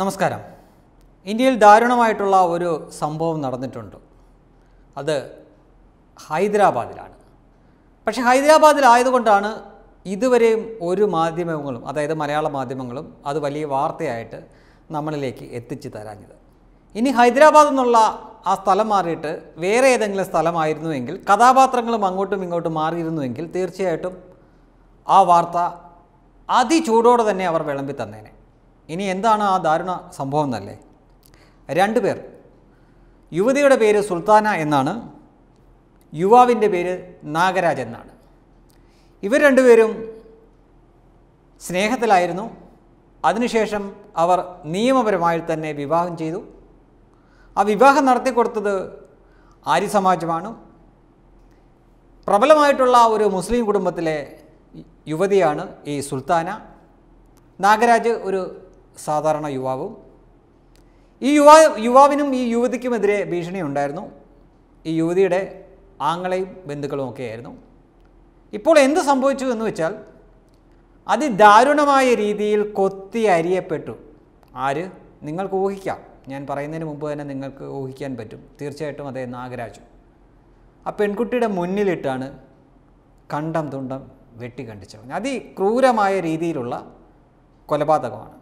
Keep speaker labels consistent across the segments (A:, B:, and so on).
A: നമസ്കാരം ഇന്ത്യയിൽ ദാരുണമായിട്ടുള്ള ഒരു സംഭവം നടന്നിട്ടുണ്ട് അത് ഹൈദരാബാദിലാണ് പക്ഷേ ഹൈദരാബാദിലായതുകൊണ്ടാണ് ഇതുവരെയും ഒരു മാധ്യമങ്ങളും അതായത് മലയാള മാധ്യമങ്ങളും അത് വലിയ വാർത്തയായിട്ട് നമ്മളിലേക്ക് എത്തിച്ചു തരാഞ്ഞത് ഇനി ഹൈദരാബാദ് എന്നുള്ള ആ സ്ഥലം മാറിയിട്ട് വേറെ ഏതെങ്കിലും സ്ഥലമായിരുന്നുവെങ്കിൽ കഥാപാത്രങ്ങളും അങ്ങോട്ടും ഇങ്ങോട്ടും മാറിയിരുന്നുവെങ്കിൽ തീർച്ചയായിട്ടും ആ വാർത്ത അതിചൂടോടെ തന്നെ അവർ വിളമ്പി തന്നേനെ ഇനി എന്താണ് ആ ദാരുണ സംഭവം എന്നല്ലേ രണ്ട് പേർ യുവതിയുടെ പേര് സുൽത്താന എന്നാണ് യുവാവിൻ്റെ പേര് നാഗരാജ് എന്നാണ് ഇവർ രണ്ടുപേരും സ്നേഹത്തിലായിരുന്നു അതിനുശേഷം അവർ നിയമപരമായി തന്നെ വിവാഹം ചെയ്തു ആ വിവാഹം നടത്തിക്കൊടുത്തത് ആര്യ സമാജമാണ് പ്രബലമായിട്ടുള്ള ഒരു മുസ്ലിം കുടുംബത്തിലെ യുവതിയാണ് ഈ സുൽത്താന നാഗരാജ് ഒരു സാധാരണ യുവാവും ഈ യുവാ യുവാവിനും ഈ യുവതിക്കുമെതിരെ ഭീഷണി ഉണ്ടായിരുന്നു ഈ യുവതിയുടെ ആങ്ങളെയും ബന്ധുക്കളും ഒക്കെ ആയിരുന്നു ഇപ്പോൾ എന്ത് സംഭവിച്ചു എന്ന് വെച്ചാൽ അതിദാരുണമായ രീതിയിൽ കൊത്തി അരിയപ്പെട്ടു ആര് നിങ്ങൾക്ക് ഊഹിക്കാം ഞാൻ പറയുന്നതിന് മുമ്പ് തന്നെ നിങ്ങൾക്ക് ഊഹിക്കാൻ പറ്റും തീർച്ചയായിട്ടും അതേ നാഗരാജു ആ പെൺകുട്ടിയുടെ മുന്നിലിട്ടാണ് കണ്ടം തുണ്ടം വെട്ടിക്കണ്ടിച്ചവൻ അതിക്രൂരമായ രീതിയിലുള്ള കൊലപാതകമാണ്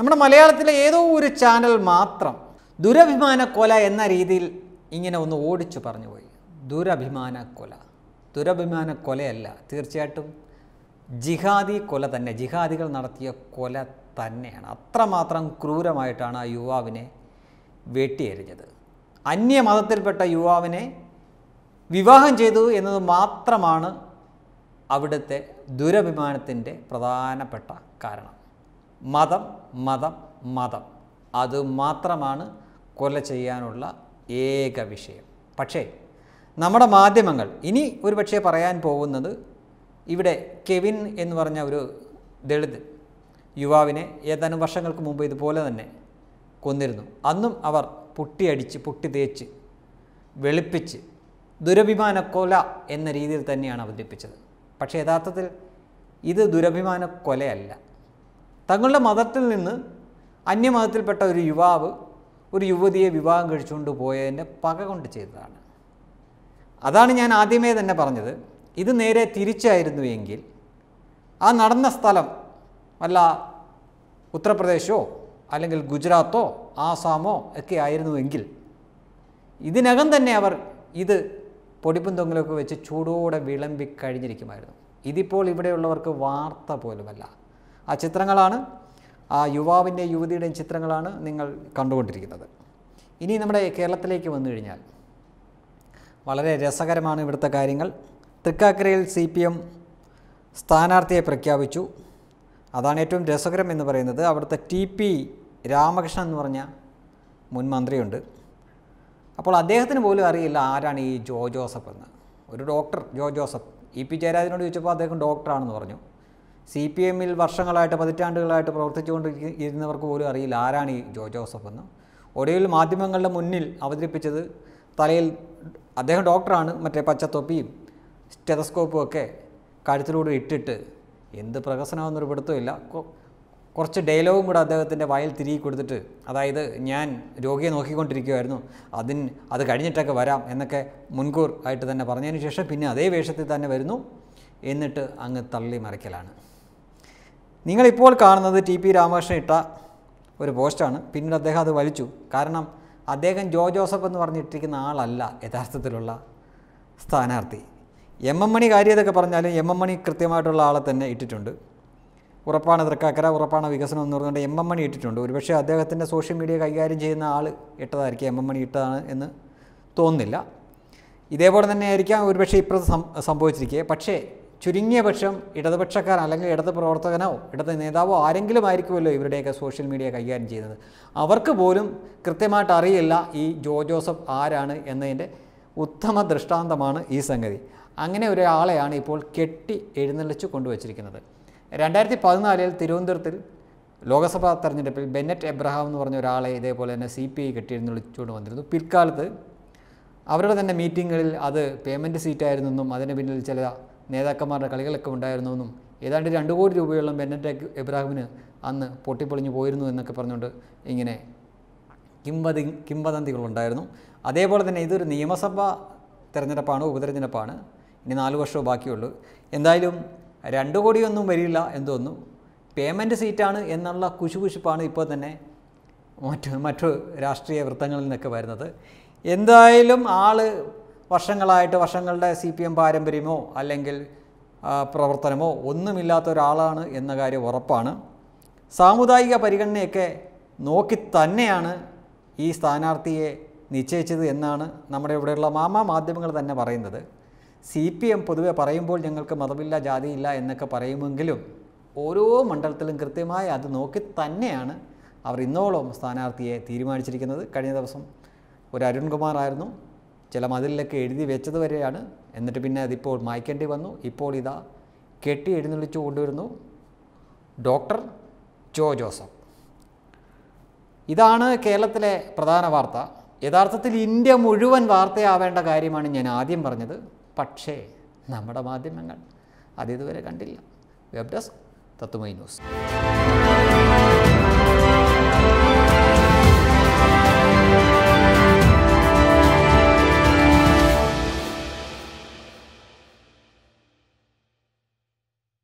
A: നമ്മുടെ മലയാളത്തിലെ ഏതോ ഒരു ചാനൽ മാത്രം ദുരഭിമാന കൊല എന്ന രീതിയിൽ ഇങ്ങനെ ഒന്ന് ഓടിച്ചു പറഞ്ഞു പോയി ദുരഭിമാന കൊല ദുരഭിമാന കൊലയല്ല തീർച്ചയായിട്ടും ജിഹാദി കൊല തന്നെ ജിഹാദികൾ നടത്തിയ കൊല തന്നെയാണ് അത്രമാത്രം ക്രൂരമായിട്ടാണ് ആ യുവാവിനെ വെട്ടിയെറിഞ്ഞത് അന്യമതത്തിൽപ്പെട്ട യുവാവിനെ വിവാഹം ചെയ്തു എന്നത് മാത്രമാണ് അവിടുത്തെ ദുരഭിമാനത്തിൻ്റെ പ്രധാനപ്പെട്ട കാരണം മതം മതം മതം അത് മാത്രമാണ് കൊല ചെയ്യാനുള്ള ഏക വിഷയം പക്ഷേ നമ്മുടെ മാധ്യമങ്ങൾ ഇനി ഒരു പക്ഷേ പറയാൻ പോകുന്നത് ഇവിടെ കെവിൻ എന്ന് പറഞ്ഞ ഒരു ദളിത് യുവാവിനെ ഏതാനും വർഷങ്ങൾക്ക് മുമ്പ് ഇതുപോലെ തന്നെ കൊന്നിരുന്നു അന്നും അവർ പുട്ടിയടിച്ച് പുട്ടി തേച്ച് വെളുപ്പിച്ച് ദുരഭിമാന കൊല എന്ന രീതിയിൽ തന്നെയാണ് അവതരിപ്പിച്ചത് പക്ഷേ യഥാർത്ഥത്തിൽ ഇത് ദുരഭിമാന കൊലയല്ല തങ്ങളുടെ മതത്തിൽ നിന്ന് അന്യമതത്തിൽപ്പെട്ട ഒരു യുവാവ് ഒരു യുവതിയെ വിവാഹം കഴിച്ചുകൊണ്ട് പോയതിൻ്റെ പക കൊണ്ട് ചെയ്തതാണ് അതാണ് ഞാൻ ആദ്യമേ തന്നെ പറഞ്ഞത് ഇത് നേരെ തിരിച്ചായിരുന്നു എങ്കിൽ ആ നടന്ന സ്ഥലം വല്ല ഉത്തർപ്രദേശോ അല്ലെങ്കിൽ ഗുജറാത്തോ ആസാമോ ഒക്കെ ആയിരുന്നുവെങ്കിൽ ഇതിനകം തന്നെ അവർ ഇത് പൊടിപ്പും തൊങ്ങലൊക്കെ വെച്ച് ചൂടോടെ വിളമ്പി കഴിഞ്ഞിരിക്കുമായിരുന്നു ഇതിപ്പോൾ ഇവിടെയുള്ളവർക്ക് വാർത്ത പോലുമല്ല ആ ചിത്രങ്ങളാണ് ആ യുവാവിൻ്റെയും യുവതിയുടെയും ചിത്രങ്ങളാണ് നിങ്ങൾ കണ്ടുകൊണ്ടിരിക്കുന്നത് ഇനി നമ്മുടെ കേരളത്തിലേക്ക് വന്നു കഴിഞ്ഞാൽ വളരെ രസകരമാണ് ഇവിടുത്തെ കാര്യങ്ങൾ തൃക്കാക്കരയിൽ സി പി എം സ്ഥാനാർത്ഥിയെ പ്രഖ്യാപിച്ചു അതാണ് ഏറ്റവും രസകരം എന്ന് പറയുന്നത് അവിടുത്തെ ടി പി രാമകൃഷ്ണൻ എന്ന് പറഞ്ഞ മുൻ മന്ത്രിയുണ്ട് അപ്പോൾ അദ്ദേഹത്തിന് പോലും അറിയില്ല ആരാണ് ഈ ജോ ജോസഫ് എന്ന് ഒരു ഡോക്ടർ ജോ ജോസഫ് ഇ പി ജയരാജനോട് ചോദിച്ചപ്പോൾ അദ്ദേഹം ഡോക്ടറാണെന്ന് പറഞ്ഞു സി പി എമ്മിൽ വർഷങ്ങളായിട്ട് പതിറ്റാണ്ടുകളായിട്ട് പ്രവർത്തിച്ചുകൊണ്ടിരിക്കുന്നവർക്ക് പോലും അറിയില്ല ആരാണ് ഈ ജോ ജോസഫ് എന്ന് ഒടുവിൽ മാധ്യമങ്ങളുടെ മുന്നിൽ അവതരിപ്പിച്ചത് തലയിൽ അദ്ദേഹം ഡോക്ടറാണ് മറ്റേ പച്ചത്തൊപ്പിയും സ്റ്റെതസ്കോപ്പും ഒക്കെ കഴുത്തിലൂടെ ഇട്ടിട്ട് എന്ത് പ്രഹസനമെന്നൊരു പിടുത്തമില്ല കുറച്ച് ഡയലോഗും കൂടെ അദ്ദേഹത്തിൻ്റെ വായിൽ തിരികെ കൊടുത്തിട്ട് അതായത് ഞാൻ രോഗിയെ നോക്കിക്കൊണ്ടിരിക്കുമായിരുന്നു അതിന് അത് കഴിഞ്ഞിട്ടൊക്കെ വരാം എന്നൊക്കെ മുൻകൂർ ആയിട്ട് തന്നെ പറഞ്ഞതിന് ശേഷം പിന്നെ അതേ വേഷത്തിൽ തന്നെ വരുന്നു എന്നിട്ട് അങ്ങ് തള്ളി മറിക്കലാണ് നിങ്ങളിപ്പോൾ കാണുന്നത് ടി പി രാമകൃഷ്ണൻ ഇട്ട ഒരു പോസ്റ്റാണ് പിന്നീട് അദ്ദേഹം അത് വലിച്ചു കാരണം അദ്ദേഹം ജോ ജോസഫ് എന്ന് പറഞ്ഞിട്ടിരിക്കുന്ന ആളല്ല യഥാർത്ഥത്തിലുള്ള സ്ഥാനാർത്ഥി എം എം മണി കാര്യതൊക്കെ പറഞ്ഞാലും എം എം മണി കൃത്യമായിട്ടുള്ള ആളെ തന്നെ ഇട്ടിട്ടുണ്ട് ഉറപ്പാണ് തൃക്കാക്കര ഉറപ്പാണ് വികസനം എന്ന് പറഞ്ഞുകൊണ്ട് എം എം മണി ഇട്ടിട്ടുണ്ട് ഒരുപക്ഷെ അദ്ദേഹത്തിൻ്റെ സോഷ്യൽ മീഡിയ കൈകാര്യം ചെയ്യുന്ന ആൾ ഇട്ടതായിരിക്കും എം എം മണി ഇട്ടതാണ് എന്ന് തോന്നുന്നില്ല ഇതേപോലെ തന്നെ ആയിരിക്കാം ഒരുപക്ഷെ ഇപ്പോഴത്തെ സംഭവിച്ചിരിക്കുക പക്ഷേ ചുരുങ്ങിയ പക്ഷം ഇടതുപക്ഷക്കാർ അല്ലെങ്കിൽ ഇടത് പ്രവർത്തകനോ ഇടത് നേതാവോ ആരെങ്കിലും ആയിരിക്കുമല്ലോ ഇവരുടെയൊക്കെ സോഷ്യൽ മീഡിയ കൈകാര്യം ചെയ്യുന്നത് അവർക്ക് പോലും കൃത്യമായിട്ട് അറിയില്ല ഈ ജോ ജോസഫ് ആരാണ് എന്നതിൻ്റെ ഉത്തമ ദൃഷ്ടാന്തമാണ് ഈ സംഗതി അങ്ങനെ ഒരാളെയാണ് ഇപ്പോൾ കെട്ടി എഴുന്നള്ളിച്ച് കൊണ്ടുവച്ചിരിക്കുന്നത് രണ്ടായിരത്തി പതിനാലിൽ തിരുവനന്തപുരത്തിൽ ലോകസഭാ തെരഞ്ഞെടുപ്പിൽ ബെന്നറ്റ് എബ്രഹാം എന്ന് പറഞ്ഞ ഒരാളെ ഇതേപോലെ തന്നെ സി പി ഐ കെട്ടി എഴുന്നള്ളിച്ചുകൊണ്ട് വന്നിരുന്നു പിൽക്കാലത്ത് അവരുടെ തന്നെ മീറ്റിങ്ങുകളിൽ അത് പേയ്മെൻറ്റ് സീറ്റായിരുന്നെന്നും അതിന് പിന്നിൽ ചില നേതാക്കന്മാരുടെ കളികളൊക്കെ ഉണ്ടായിരുന്നുവെന്നും ഏതാണ്ട് രണ്ട് കോടി രൂപയോളം ബെന്നറ്റ് എബ്രാഹിമിന് അന്ന് പൊട്ടിപ്പൊളിഞ്ഞു പോയിരുന്നു എന്നൊക്കെ പറഞ്ഞുകൊണ്ട് ഇങ്ങനെ കിംവതി കിംവദന്തികളുണ്ടായിരുന്നു അതേപോലെ തന്നെ ഇതൊരു നിയമസഭാ തിരഞ്ഞെടുപ്പാണ് ഉപതിരഞ്ഞെടുപ്പാണ് ഇനി നാല് വർഷമോ ബാക്കിയുള്ളൂ എന്തായാലും രണ്ട് കോടിയൊന്നും വരില്ല എന്തോന്നു പേയ്മെൻറ്റ് സീറ്റാണ് എന്നുള്ള കുശുകുശിപ്പാണ് ഇപ്പോൾ തന്നെ മറ്റ് മറ്റു രാഷ്ട്രീയ വൃത്തങ്ങളിൽ നിന്നൊക്കെ വരുന്നത് എന്തായാലും ആൾ വർഷങ്ങളായിട്ട് വർഷങ്ങളുടെ സി പി എം പാരമ്പര്യമോ അല്ലെങ്കിൽ പ്രവർത്തനമോ ഒന്നുമില്ലാത്ത ഒരാളാണ് എന്ന കാര്യം ഉറപ്പാണ് സാമുദായിക പരിഗണനയൊക്കെ നോക്കി തന്നെയാണ് ഈ സ്ഥാനാർത്ഥിയെ നിശ്ചയിച്ചത് എന്നാണ് നമ്മുടെ ഇവിടെയുള്ള മാമാ മാധ്യമങ്ങൾ തന്നെ പറയുന്നത് സി പി എം പൊതുവെ പറയുമ്പോൾ ഞങ്ങൾക്ക് മതമില്ല ജാതിയില്ല എന്നൊക്കെ പറയുമെങ്കിലും ഓരോ മണ്ഡലത്തിലും കൃത്യമായി അത് നോക്കി തന്നെയാണ് അവർ ഇന്നോളം സ്ഥാനാർത്ഥിയെ തീരുമാനിച്ചിരിക്കുന്നത് കഴിഞ്ഞ ദിവസം ഒരു അരുൺകുമാറായിരുന്നു ചില മതിലൊക്കെ എഴുതി വെച്ചത് വരെയാണ് എന്നിട്ട് പിന്നെ അതിപ്പോൾ മായ്ക്കേണ്ടി വന്നു ഇപ്പോൾ ഇതാ കെട്ടി എഴുന്നള്ളിച്ചു കൊണ്ടുവരുന്നു ഡോക്ടർ ജോ ജോസഫ് ഇതാണ് കേരളത്തിലെ പ്രധാന വാർത്ത യഥാർത്ഥത്തിൽ ഇന്ത്യ മുഴുവൻ വാർത്തയാവേണ്ട കാര്യമാണ് ഞാൻ ആദ്യം പറഞ്ഞത് പക്ഷേ നമ്മുടെ മാധ്യമങ്ങൾ അതിതുവരെ കണ്ടില്ല വെബ് ഡെസ്ക് തത്വമൈ ന്യൂസ്